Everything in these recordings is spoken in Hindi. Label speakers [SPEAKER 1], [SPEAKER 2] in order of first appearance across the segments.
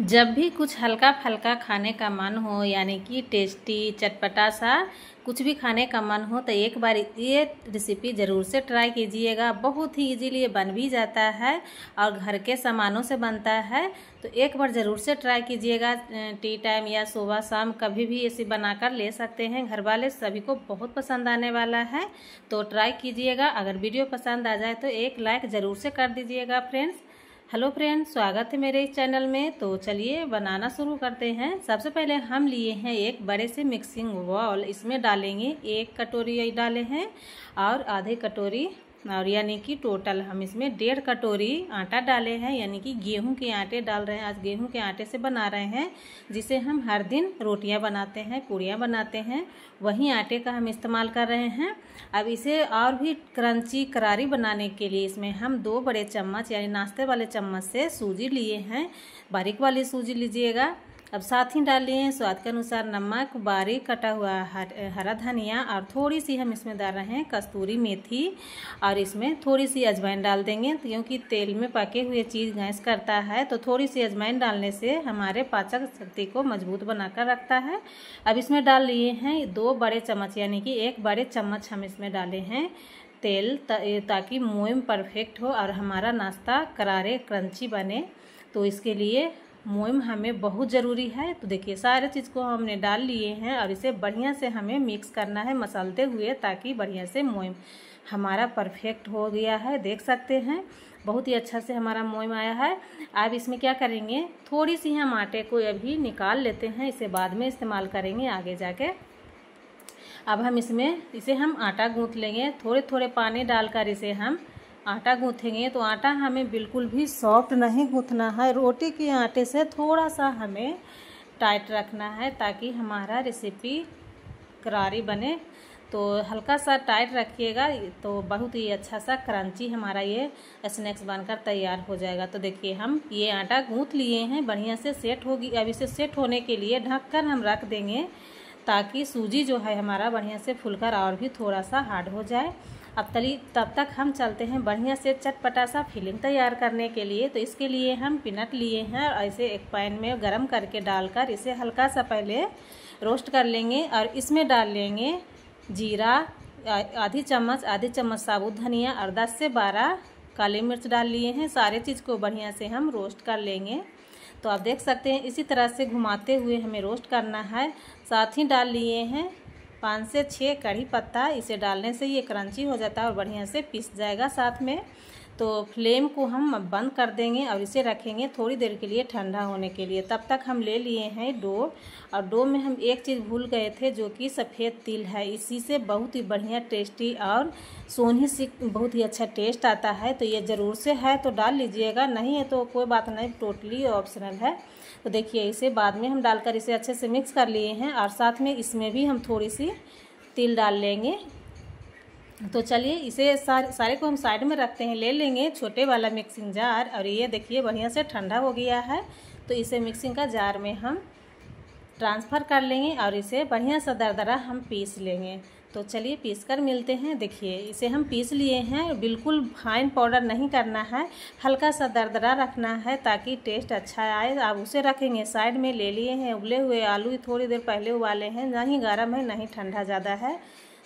[SPEAKER 1] जब भी कुछ हल्का फल्का खाने का मन हो यानी कि टेस्टी चटपटा सा कुछ भी खाने का मन हो तो एक बार ये रेसिपी ज़रूर से ट्राई कीजिएगा बहुत ही इजीली बन भी जाता है और घर के सामानों से बनता है तो एक बार ज़रूर से ट्राई कीजिएगा टी टाइम या सुबह शाम कभी भी ऐसी बनाकर ले सकते हैं घर वाले सभी को बहुत पसंद आने वाला है तो ट्राई कीजिएगा अगर वीडियो पसंद आ जाए तो एक लाइक ज़रूर से कर दीजिएगा फ्रेंड्स हेलो फ्रेंड स्वागत है मेरे इस चैनल में तो चलिए बनाना शुरू करते हैं सबसे पहले हम लिए हैं एक बड़े से मिक्सिंग बॉल इसमें डालेंगे एक कटोरी डाले हैं और आधे कटोरी और यानी कि टोटल हम इसमें डेढ़ कटोरी आटा डाले हैं यानी कि गेहूं के आटे डाल रहे हैं आज गेहूं के आटे से बना रहे हैं जिसे हम हर दिन रोटियां बनाते हैं पूड़ियाँ बनाते हैं वही आटे का हम इस्तेमाल कर रहे हैं अब इसे और भी क्रंची करारी बनाने के लिए इसमें हम दो बड़े चम्मच यानी नाश्ते वाले चम्मच से सूजी लिए हैं बारीक वाली सूजी लीजिएगा अब साथ ही डाल लिए हैं स्वाद के अनुसार नमक बारीक कटा हुआ हरा धनिया और थोड़ी सी हम इसमें डाल रहे हैं कस्तूरी मेथी और इसमें थोड़ी सी अजवाइन डाल देंगे क्योंकि तेल में पके हुए चीज़ गैस करता है तो थोड़ी सी अजवाइन डालने से हमारे पाचक शक्ति को मजबूत बनाकर रखता है अब इसमें डाल लिए हैं दो बड़े चम्मच यानी कि एक बड़े चम्मच हम इसमें डाले हैं तेल ता, ताकि मोम परफेक्ट हो और हमारा नाश्ता करारे क्रंची बने तो इसके लिए मोम हमें बहुत ज़रूरी है तो देखिए सारे चीज़ को हमने डाल लिए हैं और इसे बढ़िया से हमें मिक्स करना है मसलते हुए ताकि बढ़िया से मोम हमारा परफेक्ट हो गया है देख सकते हैं बहुत ही अच्छा से हमारा मोम आया है अब इसमें क्या करेंगे थोड़ी सी हम आटे को अभी निकाल लेते हैं इसे बाद में इस्तेमाल करेंगे आगे जाके अब हम इसमें इसे हम आटा गूँथ लेंगे थोड़े थोड़े पानी डालकर इसे हम आटा गूँथेंगे तो आटा हमें बिल्कुल भी सॉफ्ट नहीं गूँथना है रोटी के आटे से थोड़ा सा हमें टाइट रखना है ताकि हमारा रेसिपी करारी बने तो हल्का सा टाइट रखिएगा तो बहुत ही अच्छा सा क्रंची हमारा ये स्नैक्स बनकर तैयार हो जाएगा तो देखिए हम ये आटा गूँथ लिए हैं बढ़िया से सेट होगी अब इसे सेट होने के लिए ढककर हम रख देंगे ताकि सूजी जो है हमारा बढ़िया से फुलकर और भी थोड़ा सा हार्ड हो जाए अब तली तब तक हम चलते हैं बढ़िया से चटपटा सा फिलिंग तैयार करने के लिए तो इसके लिए हम पिनट लिए हैं और ऐसे एक पैन में गरम करके डालकर इसे हल्का सा पहले रोस्ट कर लेंगे और इसमें डाल लेंगे जीरा आधी चम्मच आधी चम्मच साबुत धनिया और दस से बारह काली मिर्च डाल लिए हैं सारे चीज़ को बढ़िया से हम रोस्ट कर लेंगे तो आप देख सकते हैं इसी तरह से घुमाते हुए हमें रोस्ट करना है साथ ही डाल लिए हैं पाँच से छः कढ़ी पत्ता इसे डालने से ये क्रंची हो जाता है और बढ़िया से पिस जाएगा साथ में तो फ्लेम को हम बंद कर देंगे और इसे रखेंगे थोड़ी देर के लिए ठंडा होने के लिए तब तक हम ले लिए हैं डो और डो में हम एक चीज़ भूल गए थे जो कि सफ़ेद तिल है इसी से बहुत ही बढ़िया टेस्टी और सोनी सी बहुत ही अच्छा टेस्ट आता है तो ये ज़रूर से है तो डाल लीजिएगा नहीं है तो कोई बात नहीं टोटली ऑप्शनल है तो देखिए इसे बाद में हम डालकर इसे अच्छे से मिक्स कर लिए हैं और साथ में इसमें भी हम थोड़ी सी तिल डाल लेंगे तो चलिए इसे सार, सारे को हम साइड में रखते हैं ले लेंगे छोटे वाला मिक्सिंग जार और ये देखिए बढ़िया से ठंडा हो गया है तो इसे मिक्सिंग का जार में हम ट्रांसफ़र कर लेंगे और इसे बढ़िया सा दरदरा हम पीस लेंगे तो चलिए पीस कर मिलते हैं देखिए इसे हम पीस लिए हैं बिल्कुल फाइन पाउडर नहीं करना है हल्का सा दरदरा रखना है ताकि टेस्ट अच्छा आए आप उसे रखेंगे साइड में ले लिए हैं उबले हुए आलू थोड़ी देर पहले उबाले हैं ना ही गर्म है ना ही ठंडा ज़्यादा है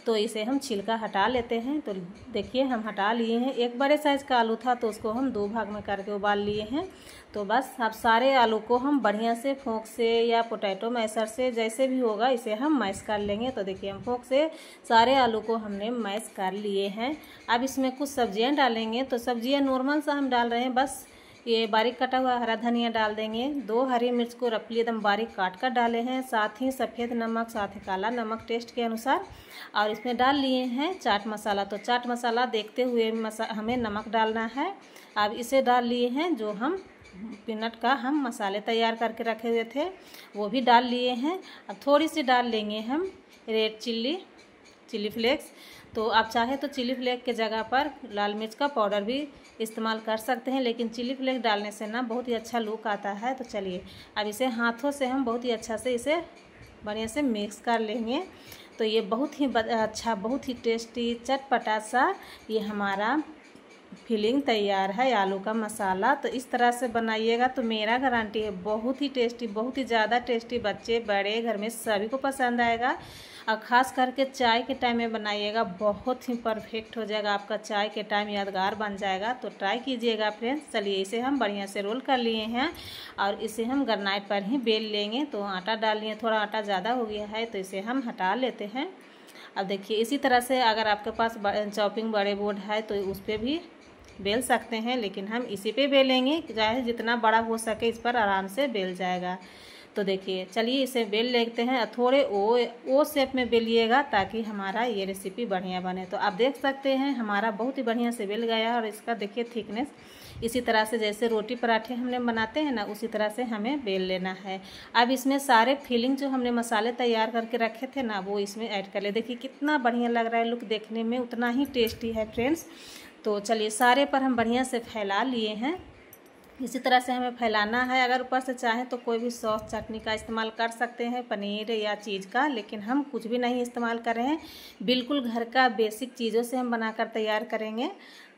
[SPEAKER 1] तो इसे हम छिलका हटा लेते हैं तो देखिए हम हटा लिए हैं एक बड़े साइज़ का आलू था तो उसको हम दो भाग में करके उबाल लिए हैं तो बस अब सारे आलू को हम बढ़िया से फोंक से या पोटैटो मैसर से जैसे भी होगा इसे हम मैश कर लेंगे तो देखिए हम फोंक से सारे आलू को हमने मैश कर लिए हैं अब इसमें कुछ सब्जियां डालेंगे तो सब्जियां नॉर्मल सा हम डाल रहे हैं बस ये बारीक कटा हुआ हरा धनिया डाल देंगे दो हरी मिर्च को रफली एकदम बारीक काट कर डाले हैं साथ ही सफ़ेद नमक साथ ही काला नमक टेस्ट के अनुसार और इसमें डाल लिए हैं चाट मसाला तो चाट मसाला देखते हुए मसा हमें नमक डालना है अब इसे डाल लिए हैं जो हम पीनट का हम मसाले तैयार करके रखे हुए थे वो भी डाल लिए हैं अब थोड़ी सी डाल लेंगे हम रेड चिल्ली चिली फ्लेक्स तो आप चाहे तो चिली फ्लेक्स के जगह पर लाल मिर्च का पाउडर भी इस्तेमाल कर सकते हैं लेकिन चिली फ्लेक्स डालने से ना बहुत ही अच्छा लुक आता है तो चलिए अब इसे हाथों से हम बहुत ही अच्छा से इसे बढ़िया से मिक्स कर लेंगे तो ये बहुत ही अच्छा बहुत ही टेस्टी चटपटा सा ये हमारा फिलिंग तैयार है आलू का मसाला तो इस तरह से बनाइएगा तो मेरा गारंटी है बहुत ही टेस्टी बहुत ही ज़्यादा टेस्टी बच्चे बड़े घर में सभी को पसंद आएगा और ख़ास करके चाय के टाइम में बनाइएगा बहुत ही परफेक्ट हो जाएगा आपका चाय के टाइम यादगार बन जाएगा तो ट्राई कीजिएगा फ्रेंड्स चलिए इसे हम बढ़िया से रोल कर लिए हैं और इसे हम गरनाइट पर ही बेल लेंगे तो आटा डाल लिए थोड़ा आटा ज़्यादा हो गया है तो इसे हम हटा लेते हैं अब देखिए इसी तरह से अगर आपके पास चॉपिंग बड़े बोर्ड है तो उस पर भी बेल सकते हैं लेकिन हम इसी पे बेलेंगे चाहे जितना बड़ा हो सके इस पर आराम से बेल जाएगा तो देखिए चलिए इसे बेल लेते हैं और थोड़े ओ ओ शेप में बेलिएगा ताकि हमारा ये रेसिपी बढ़िया बने तो आप देख सकते हैं हमारा बहुत ही बढ़िया से बेल गया और इसका देखिए थिकनेस इसी तरह से जैसे रोटी पराठे हमने बनाते हैं ना उसी तरह से हमें बेल लेना है अब इसमें सारे फिलिंग जो हमने मसाले तैयार करके रखे थे ना वो इसमें ऐड कर ले देखिए कितना बढ़िया लग रहा है लुक देखने में उतना ही टेस्टी है फ्रेंड्स तो चलिए सारे पर हम बढ़िया से फैला लिए हैं इसी तरह से हमें फैलाना है अगर ऊपर से चाहें तो कोई भी सॉस चटनी का इस्तेमाल कर सकते हैं पनीर या चीज़ का लेकिन हम कुछ भी नहीं इस्तेमाल कर रहे हैं बिल्कुल घर का बेसिक चीज़ों से हम बनाकर तैयार करेंगे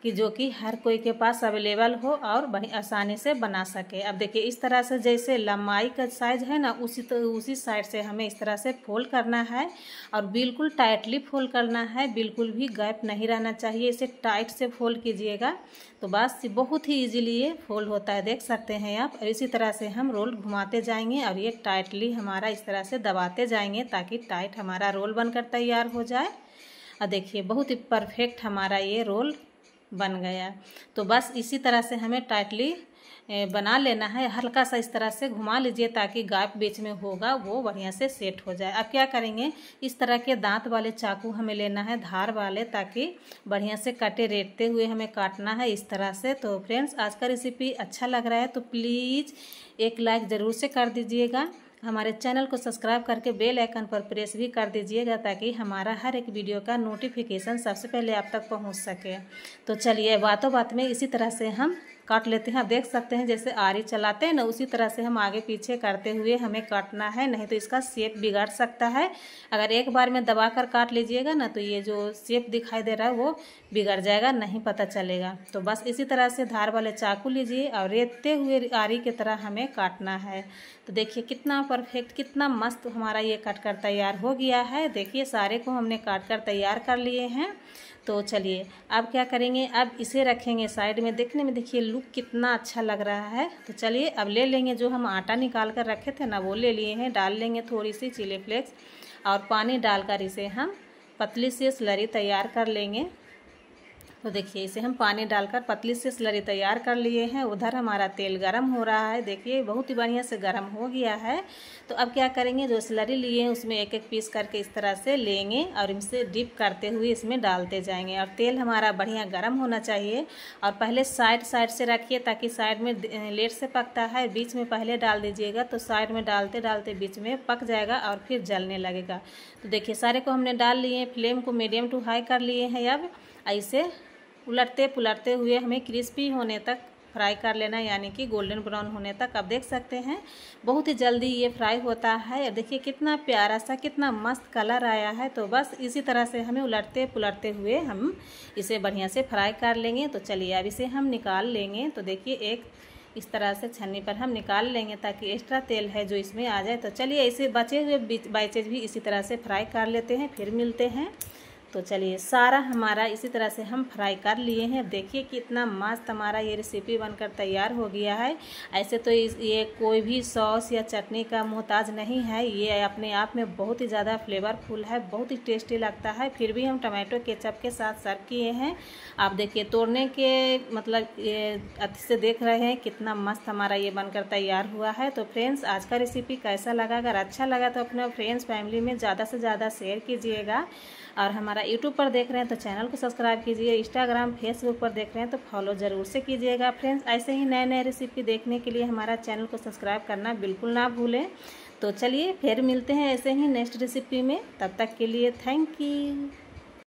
[SPEAKER 1] कि जो कि हर कोई के पास अवेलेबल हो और बड़ी आसानी से बना सके अब देखिए इस तरह से जैसे लंबाई का साइज है ना उसी तो उसी साइड से हमें इस तरह से फोल्ड करना है और बिल्कुल टाइटली फोल्ड करना है बिल्कुल भी गैप नहीं रहना चाहिए इसे टाइट से फोल्ड कीजिएगा तो बस बहुत ही ईजिली ये फोल्ड होता है देख सकते हैं आप और इसी तरह से हम रोल घुमाते जाएंगे और ये टाइटली हमारा इस तरह से दबाते जाएंगे ताकि टाइट हमारा रोल बनकर तैयार हो जाए और देखिए बहुत ही परफेक्ट हमारा ये रोल बन गया तो बस इसी तरह से हमें टाइटली बना लेना है हल्का सा इस तरह से घुमा लीजिए ताकि गाप बीच में होगा वो बढ़िया से सेट हो जाए अब क्या करेंगे इस तरह के दांत वाले चाकू हमें लेना है धार वाले ताकि बढ़िया से कटे रेटते हुए हमें काटना है इस तरह से तो फ्रेंड्स आज का रेसिपी अच्छा लग रहा है तो प्लीज़ एक लाइक ज़रूर से कर दीजिएगा हमारे चैनल को सब्सक्राइब करके बेल आइकन पर प्रेस भी कर दीजिएगा ताकि हमारा हर एक वीडियो का नोटिफिकेशन सबसे पहले आप तक पहुंच सके तो चलिए बातों बात में इसी तरह से हम काट लेते हैं देख सकते हैं जैसे आरी चलाते हैं ना उसी तरह से हम आगे पीछे करते हुए हमें काटना है नहीं तो इसका शेप बिगड़ सकता है अगर एक बार में दबा कर काट लीजिएगा ना तो ये जो शेप दिखाई दे रहा है वो बिगड़ जाएगा नहीं पता चलेगा तो बस इसी तरह से धार वाले चाकू लीजिए और रेतते हुए आरी की तरह हमें काटना है तो देखिए कितना परफेक्ट कितना मस्त हमारा ये कट कर तैयार हो गया है देखिए सारे को हमने काट कर तैयार कर लिए हैं तो चलिए अब क्या करेंगे अब इसे रखेंगे साइड में देखने में देखिए लुक कितना अच्छा लग रहा है तो चलिए अब ले लेंगे जो हम आटा निकाल कर रखे थे ना वो ले लिए हैं डाल लेंगे थोड़ी सी चिली फ्लेक्स और पानी डालकर इसे हम पतली सी स्लरी तैयार कर लेंगे तो देखिए इसे हम पानी डालकर पतली से स्लरी तैयार कर लिए हैं उधर हमारा तेल गर्म हो रहा है देखिए बहुत ही बढ़िया से गर्म हो गया है तो अब क्या करेंगे जो स्लरी लिए हैं उसमें एक एक पीस करके इस तरह से लेंगे और इनसे डिप करते हुए इसमें डालते जाएंगे और तेल हमारा बढ़िया गर्म होना चाहिए और पहले साइड साइड से रखिए ताकि साइड में लेट से पकता है बीच में पहले डाल दीजिएगा तो साइड में डालते डालते बीच में पक जाएगा और फिर जलने लगेगा तो देखिए सारे को हमने डाल लिए फ्लेम को मीडियम टू हाई कर लिए हैं अब ऐसे उलटते पुलटते हुए हमें क्रिस्पी होने तक फ्राई कर लेना यानी कि गोल्डन ब्राउन होने तक आप देख सकते हैं बहुत ही जल्दी ये फ्राई होता है देखिए कितना प्यारा सा कितना मस्त कलर आया है तो बस इसी तरह से हमें उलटते पुलटते हुए हम इसे बढ़िया से फ्राई कर लेंगे तो चलिए अब इसे हम निकाल लेंगे तो देखिए एक इस तरह से छन्नी पर हम निकाल लेंगे ताकि एक्स्ट्रा तेल है जो इसमें आ जाए तो चलिए इसे बचे हुए बाइचेज भी इसी तरह से फ्राई कर लेते हैं फिर मिलते हैं तो चलिए सारा हमारा इसी तरह से हम फ्राई कर लिए हैं देखिए कितना मस्त हमारा ये रेसिपी बनकर तैयार हो गया है ऐसे तो ये कोई भी सॉस या चटनी का मोहताज नहीं है ये अपने आप में बहुत ही ज़्यादा फ्लेवरफुल है बहुत ही टेस्टी लगता है फिर भी हम टमाटो केचप के साथ सर्व किए हैं आप देखिए तोड़ने के मतलब ये अच्छे से देख रहे हैं कितना मस्त हमारा ये बनकर तैयार हुआ है तो फ्रेंड्स आज का रेसिपी कैसा लगा अगर अच्छा लगा तो अपने फ्रेंड्स फैमिली में ज़्यादा से ज़्यादा शेयर कीजिएगा और हमारा हमारा यूट्यूब पर देख रहे हैं तो चैनल को सब्सक्राइब कीजिए इंस्टाग्राम फेसबुक पर देख रहे हैं तो फॉलो ज़रूर से कीजिएगा फ्रेंड्स ऐसे ही नए नए रेसिपी देखने के लिए हमारा चैनल को सब्सक्राइब करना बिल्कुल ना भूलें तो चलिए फिर मिलते हैं ऐसे ही नेक्स्ट रेसिपी में तब तक के लिए थैंक यू